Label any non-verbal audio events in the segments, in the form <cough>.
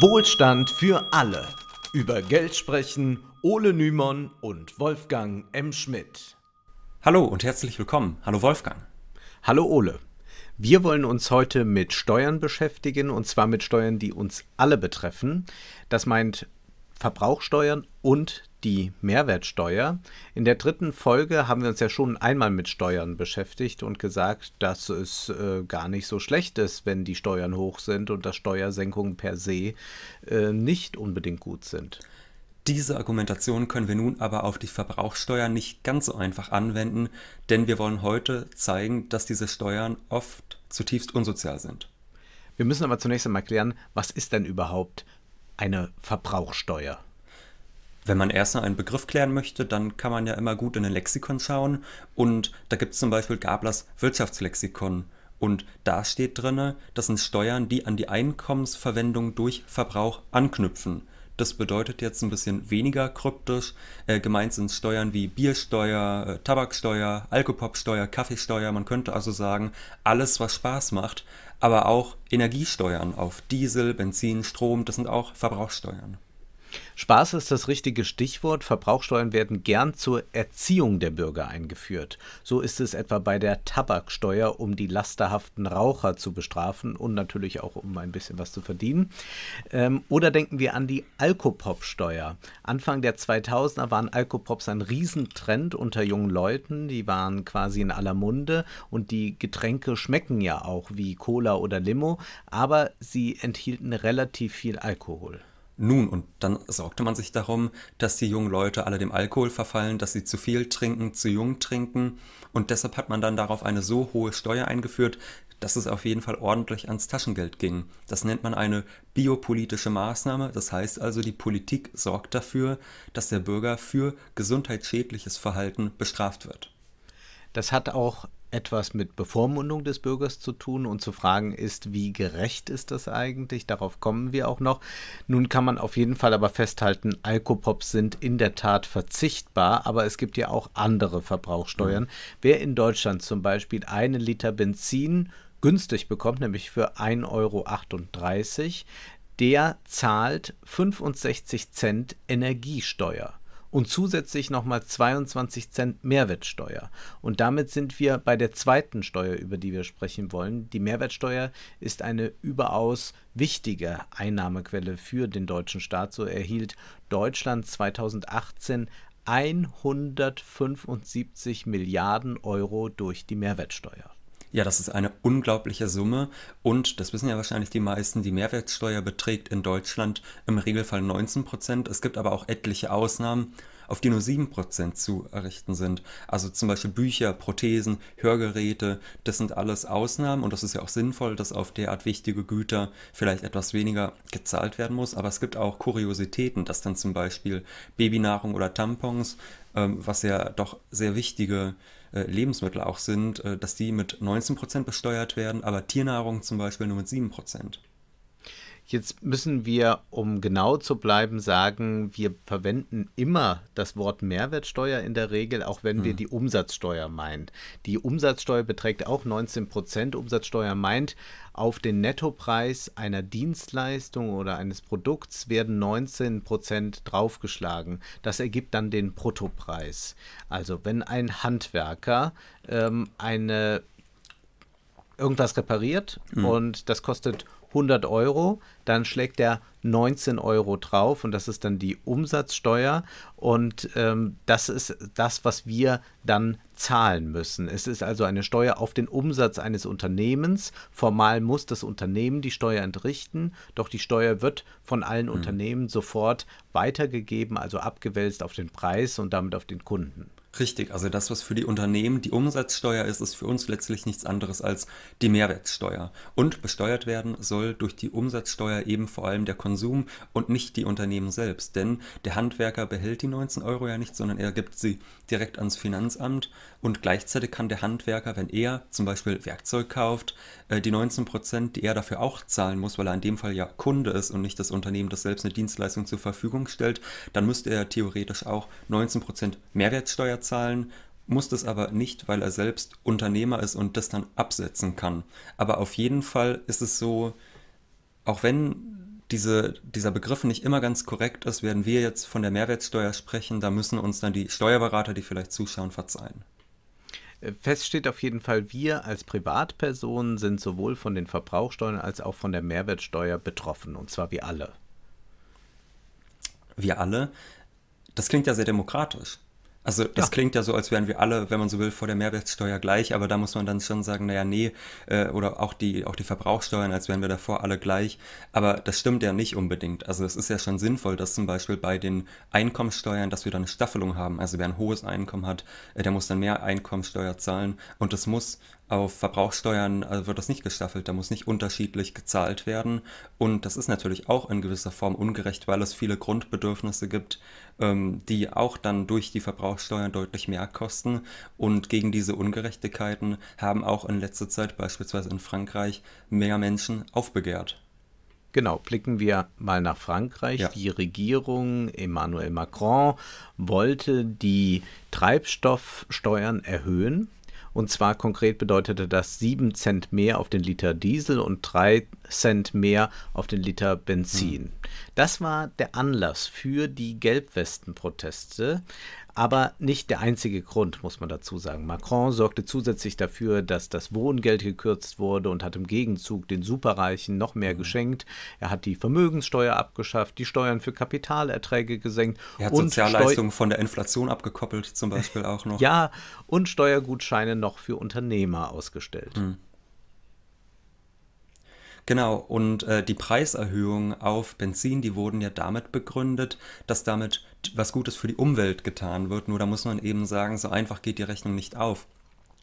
Wohlstand für alle. Über Geld sprechen Ole Nymon und Wolfgang M. Schmidt. Hallo und herzlich willkommen. Hallo Wolfgang. Hallo Ole. Wir wollen uns heute mit Steuern beschäftigen und zwar mit Steuern, die uns alle betreffen. Das meint Verbrauchsteuern und die Mehrwertsteuer. In der dritten Folge haben wir uns ja schon einmal mit Steuern beschäftigt und gesagt, dass es äh, gar nicht so schlecht ist, wenn die Steuern hoch sind und dass Steuersenkungen per se äh, nicht unbedingt gut sind. Diese Argumentation können wir nun aber auf die Verbrauchsteuer nicht ganz so einfach anwenden, denn wir wollen heute zeigen, dass diese Steuern oft zutiefst unsozial sind. Wir müssen aber zunächst einmal klären, was ist denn überhaupt eine Verbrauchsteuer? wenn man erstmal einen Begriff klären möchte, dann kann man ja immer gut in ein Lexikon schauen. Und da gibt es zum Beispiel Gablers Wirtschaftslexikon. Und da steht drin, das sind Steuern, die an die Einkommensverwendung durch Verbrauch anknüpfen. Das bedeutet jetzt ein bisschen weniger kryptisch. Äh, gemeint sind Steuern wie Biersteuer, äh, Tabaksteuer, Alkopopsteuer, Kaffeesteuer. Man könnte also sagen, alles, was Spaß macht. Aber auch Energiesteuern auf Diesel, Benzin, Strom, das sind auch Verbrauchsteuern. Spaß ist das richtige Stichwort. Verbrauchsteuern werden gern zur Erziehung der Bürger eingeführt. So ist es etwa bei der Tabaksteuer, um die lasterhaften Raucher zu bestrafen und natürlich auch um ein bisschen was zu verdienen. Ähm, oder denken wir an die Alkopop-Steuer. Anfang der 2000er waren Alkopops ein Riesentrend unter jungen Leuten. Die waren quasi in aller Munde und die Getränke schmecken ja auch wie Cola oder Limo, aber sie enthielten relativ viel Alkohol. Nun, und dann sorgte man sich darum, dass die jungen Leute alle dem Alkohol verfallen, dass sie zu viel trinken, zu jung trinken. Und deshalb hat man dann darauf eine so hohe Steuer eingeführt, dass es auf jeden Fall ordentlich ans Taschengeld ging. Das nennt man eine biopolitische Maßnahme. Das heißt also, die Politik sorgt dafür, dass der Bürger für gesundheitsschädliches Verhalten bestraft wird. Das hat auch etwas mit Bevormundung des Bürgers zu tun und zu fragen ist, wie gerecht ist das eigentlich? Darauf kommen wir auch noch. Nun kann man auf jeden Fall aber festhalten, Alkopops sind in der Tat verzichtbar, aber es gibt ja auch andere Verbrauchsteuern. Mhm. Wer in Deutschland zum Beispiel einen Liter Benzin günstig bekommt, nämlich für 1,38 Euro, der zahlt 65 Cent Energiesteuer und zusätzlich nochmal 22 Cent Mehrwertsteuer. Und damit sind wir bei der zweiten Steuer, über die wir sprechen wollen. Die Mehrwertsteuer ist eine überaus wichtige Einnahmequelle für den deutschen Staat. So erhielt Deutschland 2018 175 Milliarden Euro durch die Mehrwertsteuer. Ja, das ist eine unglaubliche Summe und das wissen ja wahrscheinlich die meisten, die Mehrwertsteuer beträgt in Deutschland im Regelfall 19 Prozent. Es gibt aber auch etliche Ausnahmen, auf die nur 7 Prozent zu errichten sind. Also zum Beispiel Bücher, Prothesen, Hörgeräte, das sind alles Ausnahmen und das ist ja auch sinnvoll, dass auf derart wichtige Güter vielleicht etwas weniger gezahlt werden muss. Aber es gibt auch Kuriositäten, dass dann zum Beispiel Babynahrung oder Tampons, ähm, was ja doch sehr wichtige äh, Lebensmittel auch sind, äh, dass die mit 19% besteuert werden, aber Tiernahrung zum Beispiel nur mit 7%. Jetzt müssen wir, um genau zu bleiben, sagen, wir verwenden immer das Wort Mehrwertsteuer in der Regel, auch wenn mhm. wir hm. die Umsatzsteuer meinen. Die Umsatzsteuer beträgt auch 19 Prozent. Umsatzsteuer meint, auf den Nettopreis einer Dienstleistung oder eines Produkts werden 19 Prozent draufgeschlagen. Das ergibt dann den Bruttopreis. Also wenn ein Handwerker ähm, eine irgendwas repariert mhm. und das kostet 100 Euro, dann schlägt er 19 Euro drauf und das ist dann die Umsatzsteuer und ähm, das ist das, was wir dann zahlen müssen. Es ist also eine Steuer auf den Umsatz eines Unternehmens. Formal muss das Unternehmen die Steuer entrichten, doch die Steuer wird von allen mhm. Unternehmen sofort weitergegeben, also abgewälzt auf den Preis und damit auf den Kunden. Richtig, also das, was für die Unternehmen die Umsatzsteuer ist, ist für uns letztlich nichts anderes als die Mehrwertsteuer. Und besteuert werden soll durch die Umsatzsteuer eben vor allem der Konsum und nicht die Unternehmen selbst. Denn der Handwerker behält die 19 Euro ja nicht, sondern er gibt sie direkt ans Finanzamt. Und gleichzeitig kann der Handwerker, wenn er zum Beispiel Werkzeug kauft, äh, die 19 die er dafür auch zahlen muss, weil er in dem Fall ja Kunde ist und nicht das Unternehmen, das selbst eine Dienstleistung zur Verfügung stellt, dann müsste er theoretisch auch 19 Mehrwertsteuer zahlen muss das aber nicht, weil er selbst Unternehmer ist und das dann absetzen kann. Aber auf jeden Fall ist es so, auch wenn diese, dieser Begriff nicht immer ganz korrekt ist, werden wir jetzt von der Mehrwertsteuer sprechen, da müssen uns dann die Steuerberater, die vielleicht zuschauen, verzeihen. Fest steht auf jeden Fall, wir als Privatpersonen sind sowohl von den Verbrauchsteuern als auch von der Mehrwertsteuer betroffen. Und zwar wir alle. Wir alle? Das klingt ja sehr demokratisch. Also das ja. klingt ja so, als wären wir alle, wenn man so will, vor der Mehrwertsteuer gleich, aber da muss man dann schon sagen, naja, nee, äh, oder auch die, auch die Verbrauchsteuern, als wären wir davor alle gleich. Aber das stimmt ja nicht unbedingt. Also es ist ja schon sinnvoll, dass zum Beispiel bei den Einkommenssteuern, dass wir da eine Staffelung haben. Also wer ein hohes Einkommen hat, äh, der muss dann mehr Einkommenssteuer zahlen und das muss auf Verbrauchssteuern also wird das nicht gestaffelt, da muss nicht unterschiedlich gezahlt werden. Und das ist natürlich auch in gewisser Form ungerecht, weil es viele Grundbedürfnisse gibt, ähm, die auch dann durch die Verbrauchssteuern deutlich mehr kosten. Und gegen diese Ungerechtigkeiten haben auch in letzter Zeit beispielsweise in Frankreich mehr Menschen aufbegehrt. Genau, blicken wir mal nach Frankreich. Ja. Die Regierung Emmanuel Macron wollte die Treibstoffsteuern erhöhen und zwar konkret bedeutete das 7 Cent mehr auf den Liter Diesel und 3 Cent mehr auf den Liter Benzin. Mhm. Das war der Anlass für die Gelbwestenproteste. aber nicht der einzige Grund, muss man dazu sagen. Macron sorgte zusätzlich dafür, dass das Wohngeld gekürzt wurde und hat im Gegenzug den Superreichen noch mehr mhm. geschenkt. Er hat die Vermögenssteuer abgeschafft, die Steuern für Kapitalerträge gesenkt. Er hat und Sozialleistungen von der Inflation abgekoppelt, zum Beispiel auch noch. ja, und Steuergutscheine noch für Unternehmer ausgestellt. Mhm. Genau, und äh, die Preiserhöhungen auf Benzin, die wurden ja damit begründet, dass damit was Gutes für die Umwelt getan wird. Nur da muss man eben sagen, so einfach geht die Rechnung nicht auf.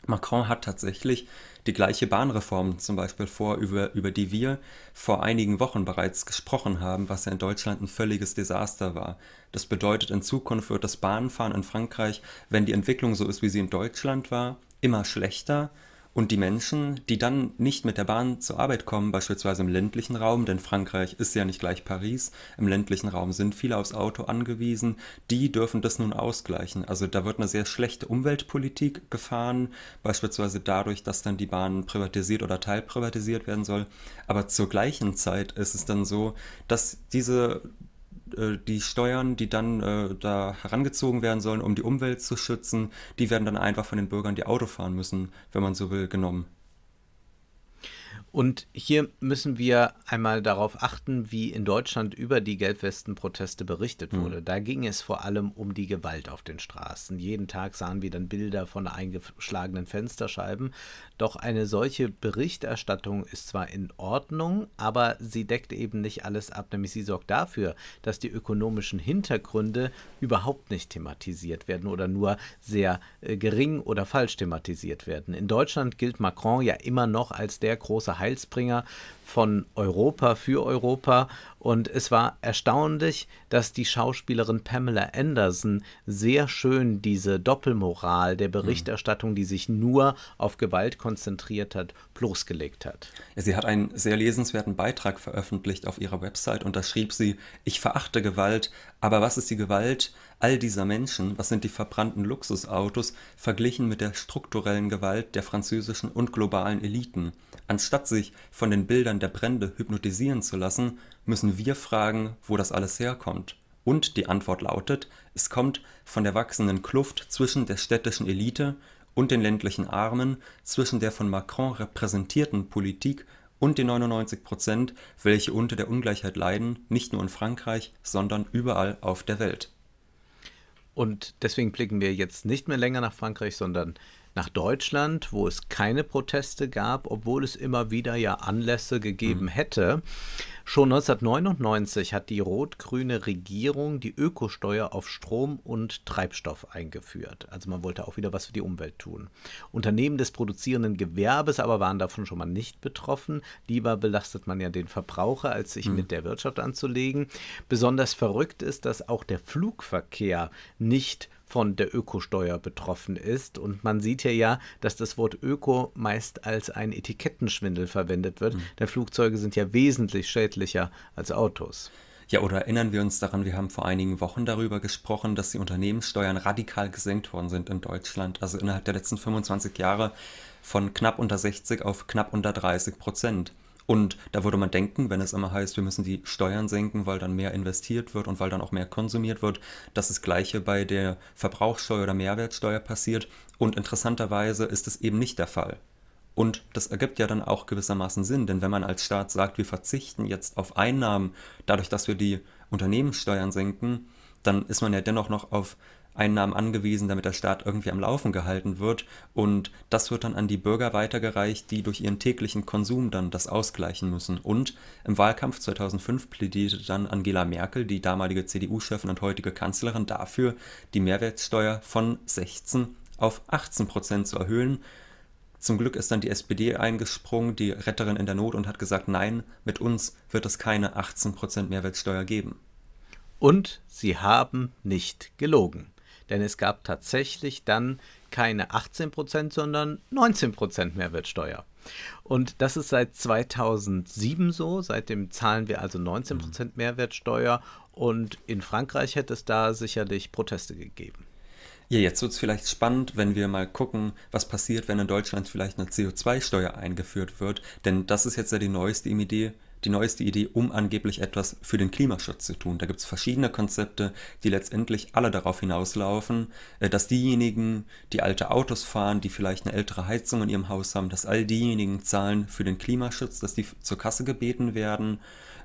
Macron hat tatsächlich die gleiche Bahnreform zum Beispiel vor, über, über die wir vor einigen Wochen bereits gesprochen haben, was ja in Deutschland ein völliges Desaster war. Das bedeutet, in Zukunft wird das Bahnfahren in Frankreich, wenn die Entwicklung so ist, wie sie in Deutschland war, immer schlechter und die Menschen, die dann nicht mit der Bahn zur Arbeit kommen, beispielsweise im ländlichen Raum, denn Frankreich ist ja nicht gleich Paris, im ländlichen Raum sind viele aufs Auto angewiesen, die dürfen das nun ausgleichen. Also da wird eine sehr schlechte Umweltpolitik gefahren, beispielsweise dadurch, dass dann die Bahn privatisiert oder teilprivatisiert werden soll. Aber zur gleichen Zeit ist es dann so, dass diese äh, die Steuern, die dann äh, da herangezogen werden sollen, um die Umwelt zu schützen, die werden dann einfach von den Bürgern, die Auto fahren müssen, wenn man so will, genommen. Und hier müssen wir einmal darauf achten, wie in Deutschland über die Gelbwesten-Proteste berichtet hm. wurde. Mhm. Da ging es vor allem um die Gewalt auf den Straßen. Jeden Tag sahen wir dann Bilder von eingeschlagenen Fensterscheiben. Doch eine solche Berichterstattung ist zwar in Ordnung, aber sie deckt eben nicht alles ab. Nämlich sie sorgt dafür, dass die ökonomischen Hintergründe überhaupt nicht thematisiert werden oder nur sehr äh, gering oder falsch thematisiert werden. In Deutschland gilt Macron ja immer noch als der große Heilsbringer von Europa für Europa. Und es war erstaunlich, dass die Schauspielerin Pamela Anderson sehr schön diese Doppelmoral der Berichterstattung, die sich nur auf Gewalt konzentriert hat, bloßgelegt hat. Sie hat einen sehr lesenswerten Beitrag veröffentlicht auf ihrer Website und da schrieb sie, ich verachte Gewalt, aber was ist die Gewalt all dieser Menschen, was sind die verbrannten Luxusautos verglichen mit der strukturellen Gewalt der französischen und globalen Eliten? Anstatt sich von den Bildern Strahlen der Brände hypnotisieren zu lassen, müssen wir fragen, wo das alles herkommt. Und die Antwort lautet, es kommt von der wachsenden Kluft zwischen der städtischen Elite und den ländlichen Armen, zwischen der von Macron repräsentierten Politik und den 99 Prozent, welche unter der Ungleichheit leiden, nicht nur in Frankreich, sondern überall auf der Welt. Und deswegen blicken wir jetzt nicht mehr länger nach Frankreich, sondern nach Deutschland, wo es keine Proteste gab, obwohl es immer wieder ja Anlässe gegeben mhm. hätte. Schon 1999 hat die rot-grüne Regierung die Ökosteuer auf Strom und Treibstoff eingeführt. Also man wollte auch wieder was für die Umwelt tun. Unternehmen des produzierenden Gewerbes aber waren davon schon mal nicht betroffen. Lieber belastet man ja den Verbraucher, als sich mhm. mit der Wirtschaft anzulegen. Besonders verrückt ist, dass auch der Flugverkehr nicht von der Ökosteuer betroffen ist. Und man sieht hier ja, dass das Wort Öko meist als ein Etikettenschwindel verwendet wird, mhm. denn Flugzeuge sind ja wesentlich schädlicher als Autos. Ja, oder erinnern wir uns daran, wir haben vor einigen Wochen darüber gesprochen, dass die Unternehmenssteuern radikal gesenkt worden sind in Deutschland. Also innerhalb der letzten 25 Jahre von knapp unter 60 auf knapp unter 30 Prozent. Und da würde man denken, wenn es immer heißt, wir müssen die Steuern senken, weil dann mehr investiert wird und weil dann auch mehr konsumiert wird, dass das Gleiche bei der Verbrauchsteuer oder Mehrwertsteuer passiert. Und interessanterweise ist es eben nicht der Fall. Und das ergibt ja dann auch gewissermaßen Sinn, denn wenn man als Staat sagt, wir verzichten jetzt auf Einnahmen dadurch, dass wir die Unternehmenssteuern senken, dann ist man ja dennoch noch auf Einnahmen angewiesen, damit der Staat irgendwie am Laufen gehalten wird. Und das wird dann an die Bürger weitergereicht, die durch ihren täglichen Konsum dann das ausgleichen müssen. Und im Wahlkampf 2005 plädierte dann Angela Merkel, die damalige CDU-Chefin und heutige Kanzlerin, dafür, die Mehrwertsteuer von 16 auf 18 Prozent zu erhöhen. Zum Glück ist dann die SPD eingesprungen, die Retterin in der Not, und hat gesagt, nein, mit uns wird es keine 18% Mehrwertsteuer geben. Und sie haben nicht gelogen. Denn es gab tatsächlich dann keine 18 sondern 19 Mehrwertsteuer. Und das ist seit 2007 so. Seitdem zahlen wir also 19 Prozent Mehrwertsteuer. Und in Frankreich hätte es da sicherlich Proteste gegeben. Ja, jetzt wird es vielleicht spannend, wenn wir mal gucken, was passiert, wenn in Deutschland vielleicht eine CO2-Steuer eingeführt wird. Denn das ist jetzt ja die neueste Idee, die neueste Idee, um angeblich etwas für den Klimaschutz zu tun. Da gibt es verschiedene Konzepte, die letztendlich alle darauf hinauslaufen, äh, dass diejenigen, die alte Autos fahren, die vielleicht eine ältere Heizung in ihrem Haus haben, dass all diejenigen zahlen für den Klimaschutz, dass die zur Kasse gebeten werden.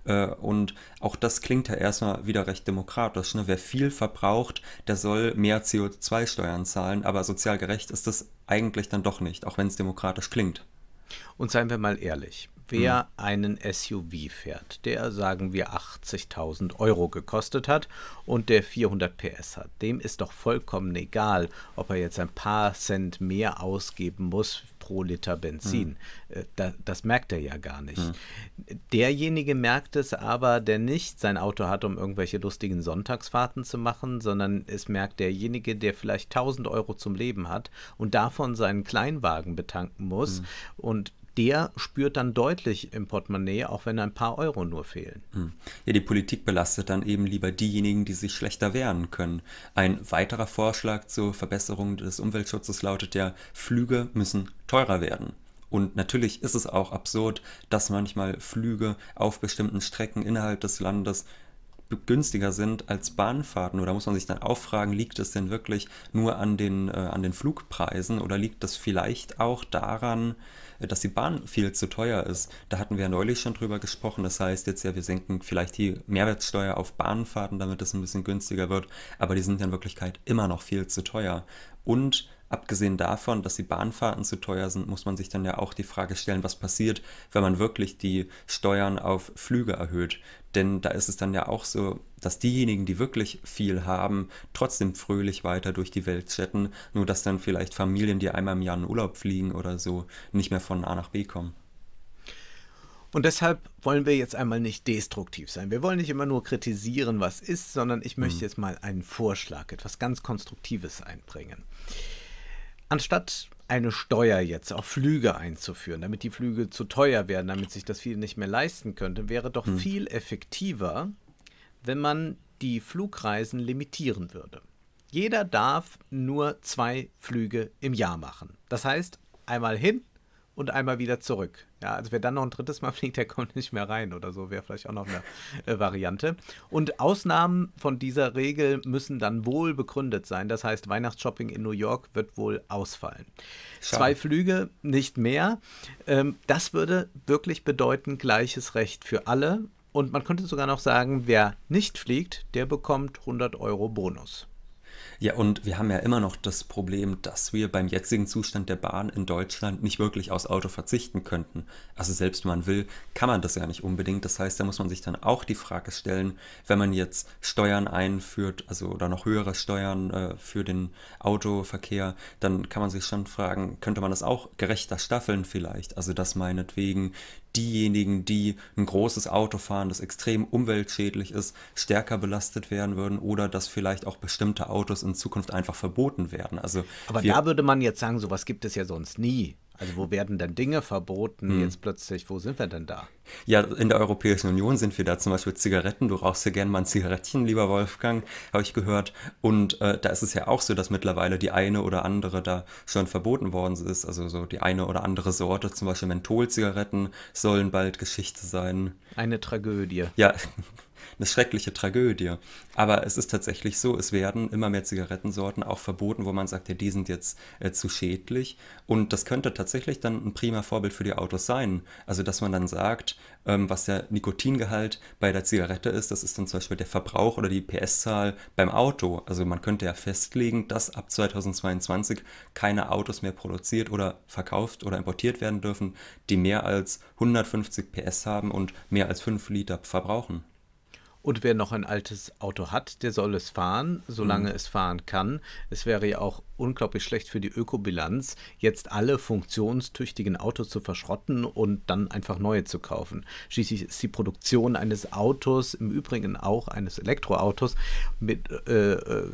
Äh, und auch das klingt ja erstmal wieder recht demokratisch. Ne? Wer viel verbraucht, der soll mehr CO2-Steuern zahlen, aber sozial gerecht ist das eigentlich dann doch nicht, auch wenn es demokratisch klingt. Und seien wir mal ehrlich, wer mhm. einen SUV fährt, der sagen wir 80.000 Euro gekostet hat und der 400 PS hat, dem ist doch vollkommen egal, ob er jetzt ein paar Cent mehr ausgeben muss pro Liter Benzin. Mhm. Da, das merkt er ja gar nicht. Mhm. Derjenige merkt es aber, der nicht sein Auto hat, um irgendwelche lustigen Sonntagsfahrten zu machen, sondern es merkt derjenige, der vielleicht 1000 Euro zum Leben hat und davon seinen Kleinwagen betanken muss hm. und der spürt dann deutlich im Portemonnaie, auch wenn ein paar Euro nur fehlen. Hm. Ja, die Politik belastet dann eben lieber diejenigen, die sich schlechter wehren können. Ein weiterer Vorschlag zur Verbesserung des Umweltschutzes lautet ja, Flüge müssen teurer werden. Und natürlich ist es auch absurd, dass manchmal Flüge auf bestimmten Strecken innerhalb des Landes günstiger sind als Bahnfahrten. Oder muss man sich dann auch fragen, liegt es denn wirklich nur an den, äh, an den Flugpreisen oder liegt das vielleicht auch daran, äh, dass die Bahn viel zu teuer ist? Da hatten wir ja neulich schon drüber gesprochen. Das heißt jetzt ja, wir senken vielleicht die Mehrwertsteuer auf Bahnfahrten, damit es ein bisschen günstiger wird. Aber die sind ja in Wirklichkeit immer noch viel zu teuer. Und abgesehen davon, dass die Bahnfahrten zu teuer sind, muss man sich dann ja auch die Frage stellen, was passiert, wenn man wirklich die Steuern auf Flüge erhöht. Denn da ist es dann ja auch so, dass diejenigen, die wirklich viel haben, trotzdem fröhlich weiter durch die Welt chatten, nur dass dann vielleicht Familien, die einmal im Jahr in Urlaub fliegen oder so, nicht mehr von A nach B kommen. Und deshalb wollen wir jetzt einmal nicht destruktiv sein. Wir wollen nicht immer nur kritisieren, was ist, sondern ich möchte mhm. jetzt mal einen Vorschlag, etwas ganz Konstruktives einbringen. Anstatt eine Steuer jetzt auf Flüge einzuführen, damit die Flüge zu teuer werden, damit sich das viele nicht mehr leisten könnte, wäre doch hm. viel effektiver, wenn man die Flugreisen limitieren würde. Jeder darf nur zwei Flüge im Jahr machen. Das heißt, einmal hin und einmal wieder zurück. Ja, also wer dann noch ein drittes Mal <laughs> fliegt, der kommt nicht mehr rein oder so, wäre vielleicht auch noch eine äh, Variante. Und Ausnahmen von dieser Regel müssen dann wohl begründet sein. Das heißt, Weihnachtsshopping in New York wird wohl ausfallen. Schau. Zwei Flüge, nicht mehr. Ähm, das würde wirklich bedeuten, gleiches Recht für alle. Und man könnte sogar noch sagen, wer nicht fliegt, der bekommt 100 Euro Bonus. Ja, und wir haben ja immer noch das Problem, dass wir beim jetzigen Zustand der Bahn in Deutschland nicht wirklich aufs Auto verzichten könnten. Also selbst wenn man will, kann man das ja nicht unbedingt. Das heißt, da muss man sich dann auch die Frage stellen, wenn man jetzt Steuern einführt, also oder noch höhere Steuern äh, für den Autoverkehr, dann kann man sich schon fragen, könnte man das auch gerechter staffeln vielleicht? Also dass meinetwegen diejenigen, die ein großes Auto fahren, das extrem umweltschädlich ist, stärker belastet werden würden oder dass vielleicht auch bestimmte Autos in Zukunft einfach verboten werden. Also Aber da würde man jetzt sagen, sowas gibt es ja sonst nie. Also wo werden denn Dinge verboten hm. jetzt plötzlich? Wo sind wir denn da? Ja, in der Europäischen Union sind wir da zum Beispiel Zigaretten. Du rauchst ja gern mal ein Zigarettchen, lieber Wolfgang, habe ich gehört. Und äh, da ist es ja auch so, dass mittlerweile die eine oder andere da schon verboten worden ist. Also so die eine oder andere Sorte, zum Beispiel Mentholzigaretten, sollen bald Geschichte sein. Eine Tragödie. Ja, eine schreckliche Tragödie. Aber es ist tatsächlich so, es werden immer mehr Zigarettensorten auch verboten, wo man sagt, ja, die sind jetzt äh, zu schädlich. Und das könnte tatsächlich dann ein prima Vorbild für die Autos sein. Also, dass man dann sagt, ähm, was der Nikotingehalt bei der Zigarette ist, das ist dann zum Beispiel der Verbrauch oder die PS-Zahl beim Auto. Also, man könnte ja festlegen, dass ab 2022 keine Autos mehr produziert oder verkauft oder importiert werden dürfen, die mehr als 150 PS haben und mehr als 5 Liter verbrauchen. Und wer noch ein altes Auto hat, der soll es fahren, solange mhm. es fahren kann. Es wäre ja auch unglaublich schlecht für die Ökobilanz, jetzt alle funktionstüchtigen Autos zu verschrotten und dann einfach neue zu kaufen. Schließlich ist die Produktion eines Autos, im Übrigen auch eines Elektroautos, mit äh, äh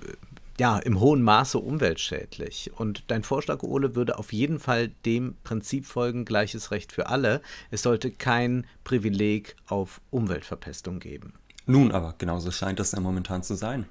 ja, im hohen Maße umweltschädlich. Und dein Vorschlag, Ole, würde auf jeden Fall dem Prinzip folgen, gleiches Recht für alle. Es sollte kein Privileg auf Umweltverpestung geben. Nun aber, genauso scheint das ja momentan zu sein.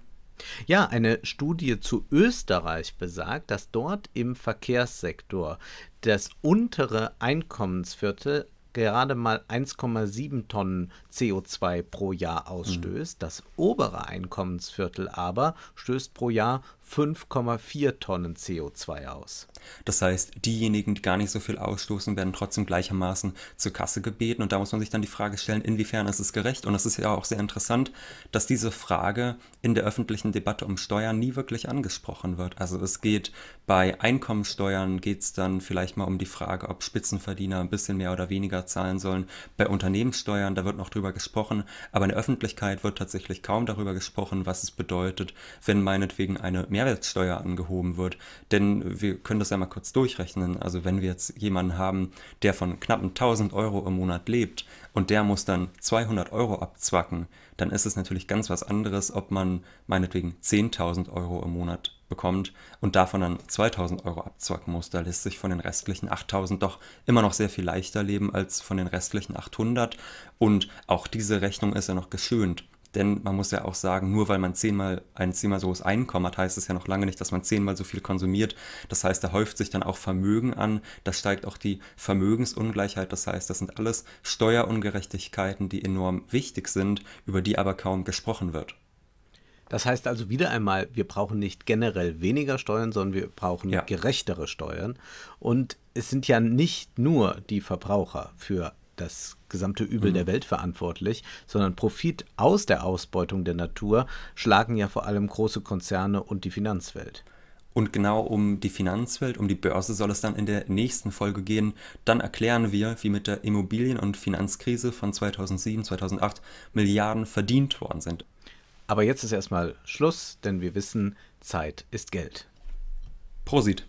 Ja, eine Studie zu Österreich besagt, dass dort im Verkehrssektor das untere Einkommensviertel gerade mal 1,7 Tonnen CO2 pro Jahr ausstößt. Das obere Einkommensviertel aber stößt pro Jahr 5,4 Tonnen CO2 aus. Das heißt, diejenigen, die gar nicht so viel ausstoßen, werden trotzdem gleichermaßen zur Kasse gebeten. Und da muss man sich dann die Frage stellen, inwiefern ist es gerecht? Und es ist ja auch sehr interessant, dass diese Frage in der öffentlichen Debatte um Steuern nie wirklich angesprochen wird. Also es geht bei Einkommensteuern, geht es dann vielleicht mal um die Frage, ob Spitzenverdiener ein bisschen mehr oder weniger zahlen sollen. Bei Unternehmenssteuern, da wird noch drüber gesprochen. Aber in der Öffentlichkeit wird tatsächlich kaum darüber gesprochen, was es bedeutet, wenn meinetwegen eine mehr Mehrwertsteuer angehoben wird. Denn wir können das ja mal kurz durchrechnen. Also wenn wir jetzt jemanden haben, der von knappen 1000 Euro im Monat lebt und der muss dann 200 Euro abzwacken, dann ist es natürlich ganz was anderes, ob man meinetwegen 10.000 Euro im Monat bekommt und davon dann 2000 Euro abzwacken muss. Da lässt sich von den restlichen 8000 doch immer noch sehr viel leichter leben als von den restlichen 800. Und auch diese Rechnung ist ja noch geschönt. Denn man muss ja auch sagen, nur weil man zehnmal ein zehnmal so hohes Einkommen hat, heißt es ja noch lange nicht, dass man zehnmal so viel konsumiert. Das heißt, da häuft sich dann auch Vermögen an, da steigt auch die Vermögensungleichheit. Das heißt, das sind alles Steuerungerechtigkeiten, die enorm wichtig sind, über die aber kaum gesprochen wird. Das heißt also wieder einmal, wir brauchen nicht generell weniger Steuern, sondern wir brauchen ja. gerechtere Steuern. Und es sind ja nicht nur die Verbraucher für das gesamte Übel mhm. der Welt verantwortlich, sondern Profit aus der Ausbeutung der Natur schlagen ja vor allem große Konzerne und die Finanzwelt. Und genau um die Finanzwelt, um die Börse soll es dann in der nächsten Folge gehen. Dann erklären wir, wie mit der Immobilien- und Finanzkrise von 2007, 2008 Milliarden verdient worden sind. Aber jetzt ist erstmal Schluss, denn wir wissen, Zeit ist Geld. Prosit!